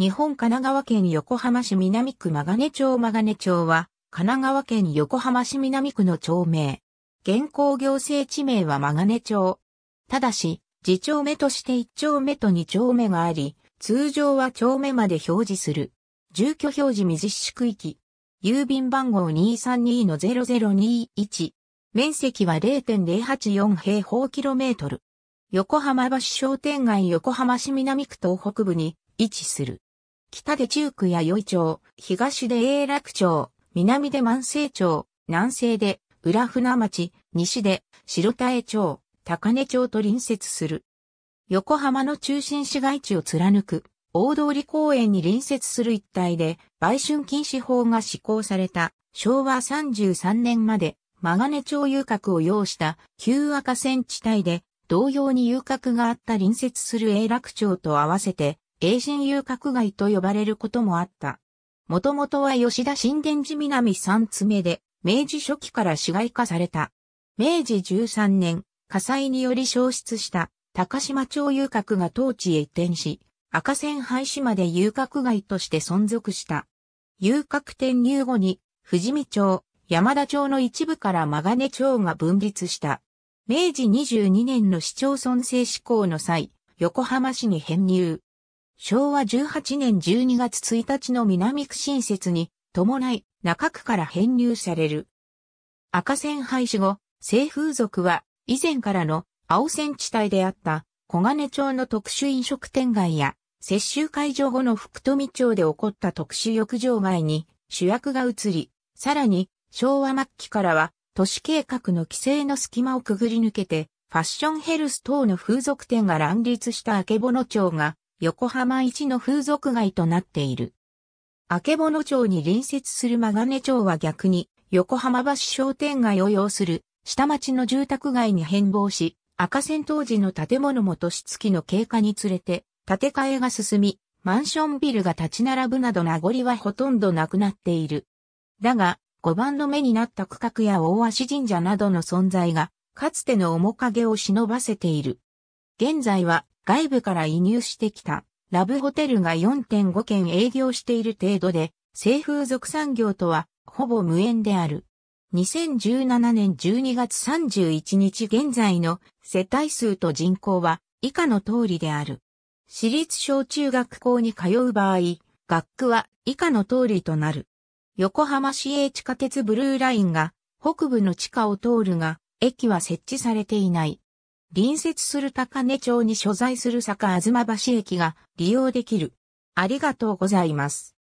日本神奈川県横浜市南区ガネ町ガネ町は、神奈川県横浜市南区の町名。現行行政地名はガ根町。ただし、自町目として1丁目と2丁目があり、通常は丁目まで表示する。住居表示未実施区域。郵便番号232-0021。面積は0.084平方キロメートル。横浜橋商店街横浜市南区東北部に位置する。北で中区や与井町、東で永楽町、南で万世町、南西で浦船町、西で白田江町、高根町と隣接する。横浜の中心市街地を貫く大通公園に隣接する一帯で売春禁止法が施行された昭和33年までマガネ町遊郭を要した旧赤線地帯で同様に遊郭があった隣接する永楽町と合わせて英神遊郭街と呼ばれることもあった。もともとは吉田新田寺南三つ目で、明治初期から市街化された。明治13年、火災により消失した高島町遊郭が当地へ移転し、赤線廃止まで遊郭街として存続した。遊郭転入後に、富士見町、山田町の一部からマガネ町が分立した。明治22年の市町村制施行の際、横浜市に編入。昭和18年12月1日の南区新設に伴い中区から編入される。赤線廃止後、西風俗は以前からの青線地帯であった小金町の特殊飲食店街や接種会場後の福富町で起こった特殊浴場街に主役が移り、さらに昭和末期からは都市計画の規制の隙間をくぐり抜けてファッションヘルス等の風俗店が乱立した明けぼの町が横浜一の風俗街となっている。の町に隣接するマガネ町は逆に、横浜橋商店街を要する、下町の住宅街に変貌し、赤線当時の建物も年月の経過につれて、建て替えが進み、マンションビルが立ち並ぶなど名残はほとんどなくなっている。だが、5番の目になった区画や大足神社などの存在が、かつての面影を忍ばせている。現在は、外部から移入してきたラブホテルが4.5件営業している程度で、性風俗産業とはほぼ無縁である。2017年12月31日現在の世帯数と人口は以下の通りである。私立小中学校に通う場合、学区は以下の通りとなる。横浜市営地下鉄ブルーラインが北部の地下を通るが、駅は設置されていない。隣接する高根町に所在する坂ま橋駅が利用できる。ありがとうございます。